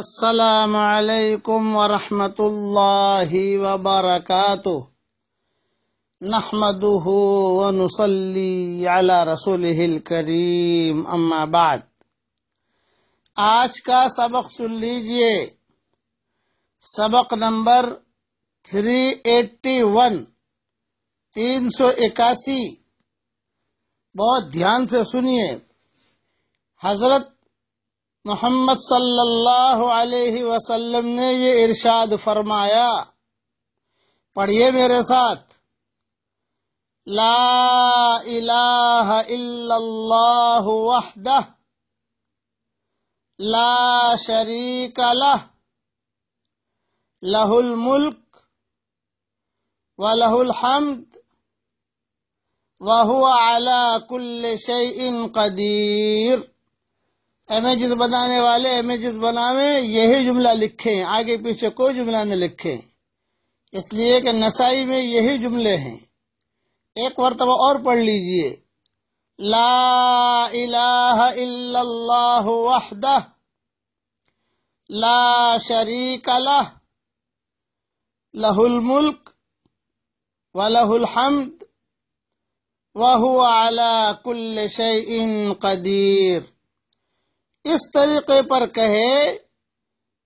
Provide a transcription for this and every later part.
السلام علیکم ورحمۃ اللہ وبرکاتہ رسوله رسول کریم بعد آج کا سبق سن لیجئے سبق نمبر تھری ایٹی ون تین سو اکاسی بہت دھیان سے سنیے حضرت محمد صلی اللہ علیہ وسلم نے یہ ارشاد فرمایا پڑھیے میرے ساتھ لا الہ الا اللہ وحدہ لا شریک لہ الملک الحمد وهو علی کل کل قدير امیجز بنانے والے امیجز بناویں یہی جملہ لکھیں آگے پیچھے کوئی جملہ نہ لکھیں اس لیے کہ نسائی میں یہی جملے ہیں ایک مرتبہ اور پڑھ لیجئے لا الہ الا اللہ وحدہ لا شریک لہ الملک ولہ الحمد وہو علا کل شیئن قدیر اس طریقے پر کہے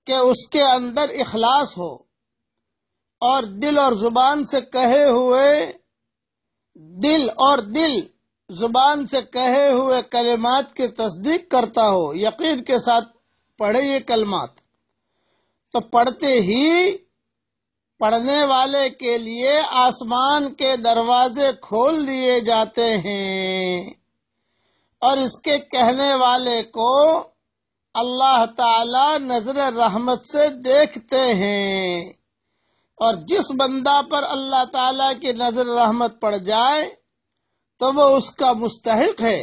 کہ اس کے اندر اخلاص ہو اور دل اور زبان سے کہے کہے ہوئے ہوئے دل دل اور زبان سے کلمات کی تصدیق کرتا ہو یقین کے ساتھ پڑھے یہ کلمات تو پڑھتے ہی پڑھنے والے کے لیے آسمان کے دروازے کھول دیے جاتے ہیں اور اس کے کہنے والے کو اللہ تعالی نظر رحمت سے دیکھتے ہیں اور جس بندہ پر اللہ تعالی کی نظر رحمت پڑ جائے تو وہ اس کا مستحق ہے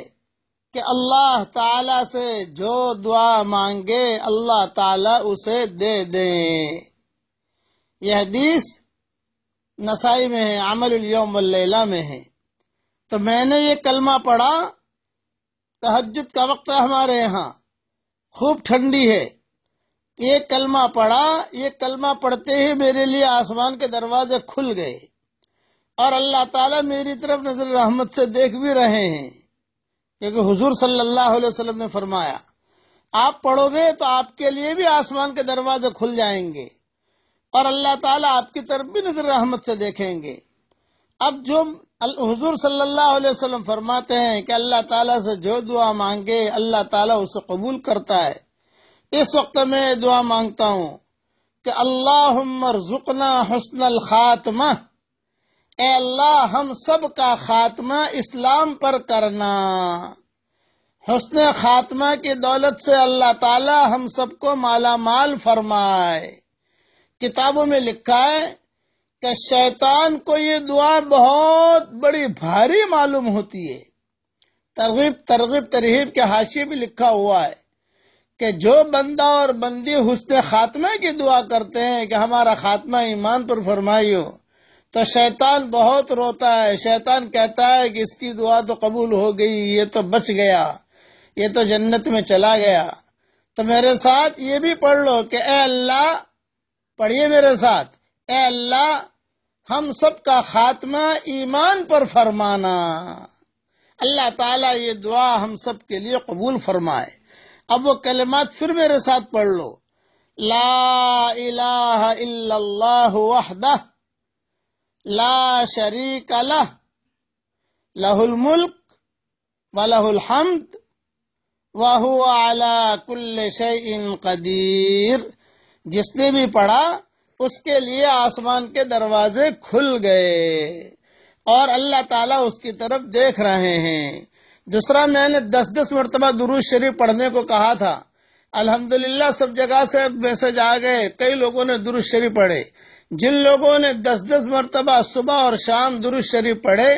کہ اللہ تعالی سے جو دعا مانگے اللہ تعالی اسے دے دے یہ حدیث نسائی میں ہے عمل الیوم واللیلہ میں ہے تو میں نے یہ کلمہ پڑھا تحجد کا وقت ہمارے یہاں خوب ٹھنڈی ہے یہ کلمہ پڑا یہ کلمہ پڑھتے ہی میرے لیے آسمان کے دروازے کھل گئے اور اللہ تعالیٰ میری طرف نظر رحمت سے دیکھ بھی رہے ہیں کیونکہ حضور صلی اللہ علیہ وسلم نے فرمایا آپ پڑھو گے تو آپ کے لیے بھی آسمان کے دروازے کھل جائیں گے اور اللہ تعالیٰ آپ کی طرف بھی نظر رحمت سے دیکھیں گے اب جو حضور صلی اللہ علیہ وسلم فرماتے ہیں کہ اللہ تعالیٰ سے جو دعا مانگے اللہ تعالیٰ اسے قبول کرتا ہے اس وقت میں دعا مانگتا ہوں کہ حسن الخاتمہ اے اللہ ہم سب کا خاتمہ اسلام پر کرنا حسن خاتمہ کی دولت سے اللہ تعالیٰ ہم سب کو مالا مال فرمائے کتابوں میں لکھا ہے کہ شیطان کو یہ دعا بہت بڑی بھاری معلوم ہوتی ہے ترغیب ترغیب ترغیب کے حاشی بھی لکھا ہوا ہے کہ جو بندہ اور بندی حسن خاتمے کی دعا کرتے ہیں کہ ہمارا خاتمہ ایمان پر فرمائی ہو تو شیطان بہت روتا ہے شیطان کہتا ہے کہ اس کی دعا تو قبول ہو گئی یہ تو بچ گیا یہ تو جنت میں چلا گیا تو میرے ساتھ یہ بھی پڑھ لو کہ اے اللہ پڑھیے میرے ساتھ اے اللہ ہم سب کا خاتمہ ایمان پر فرمانا اللہ تعالیٰ یہ دعا ہم سب کے لیے قبول فرمائے اب وہ کلمات پھر میرے ساتھ پڑھ لو لا الہ الا اللہ وحدہ لا شریک لہ لہ الملک ولہ الحمد وہو علا کل شیئن قدیر جس نے بھی پڑھا اس کے لیے آسمان کے دروازے کھل گئے اور اللہ تعالیٰ اس کی طرف دیکھ رہے ہیں دوسرا میں نے دس دس مرتبہ دروش شریف پڑھنے کو کہا تھا الحمدللہ سب جگہ سے اب میسج آ گئے کئی لوگوں نے دروش شریف پڑھے جن لوگوں نے دس دس مرتبہ صبح اور شام دروش شریف پڑھے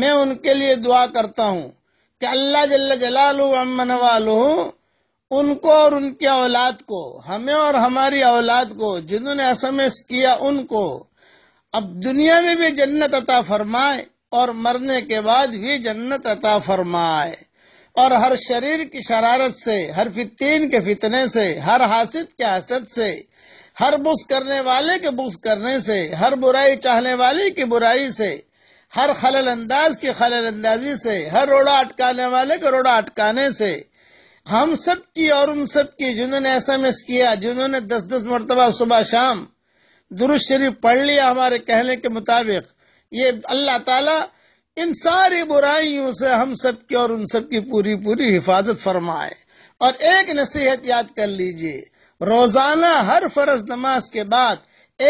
میں ان کے لیے دعا کرتا ہوں کہ اللہ جل جلال وال ان کو اور ان کے اولاد کو ہمیں اور ہماری اولاد کو جنہوں نے ایس کیا ان کو اب دنیا میں بھی جنت عطا فرمائے اور مرنے کے بعد بھی جنت عطا فرمائے اور ہر شریر کی شرارت سے ہر فتین کے فتنے سے ہر حاسد کے حسد سے ہر بس کرنے والے کے بس کرنے سے ہر برائی چاہنے والے کی برائی سے ہر خلل انداز کی خلل اندازی سے ہر روڑا اٹکانے والے کے روڑا اٹکانے سے ہم سب کی اور ان سب کی جنہوں نے ایسا ایس کیا جنہوں نے دس دس مرتبہ صبح شام درست شریف پڑھ لیا ہمارے کہنے کے مطابق یہ اللہ تعالیٰ ان ساری برائیوں سے ہم سب کی اور ان سب کی پوری پوری حفاظت فرمائے اور ایک نصیحت یاد کر لیجئے روزانہ ہر فرض نماز کے بعد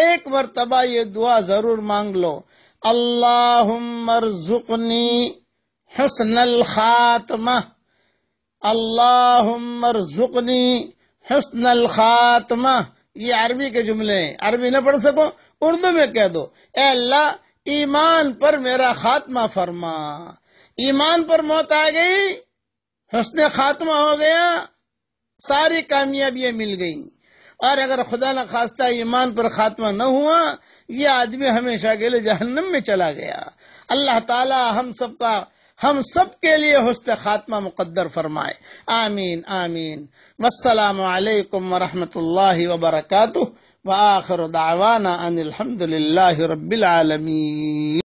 ایک مرتبہ یہ دعا ضرور مانگ لو اللہ ارزقنی حسن الخاتمہ اللہ زکنی حسن الخاتمہ یہ عربی کے جملے ہیں عربی نہ پڑھ سکو اردو میں کہہ دو اے اللہ ایمان پر میرا خاتمہ فرما ایمان پر موت آ گئی حسن خاتمہ ہو گیا ساری کامیابی مل گئی اور اگر خدا نہ خواستہ ایمان پر خاتمہ نہ ہوا یہ آدمی ہمیشہ لیے جہنم میں چلا گیا اللہ تعالی ہم سب کا ہم سب کے لیے حسن خاتمہ مقدر فرمائے آمین آمین والسلام علیکم ورحمت اللہ وبرکاتہ وآخر دعوانا ان الحمدللہ رب العالمین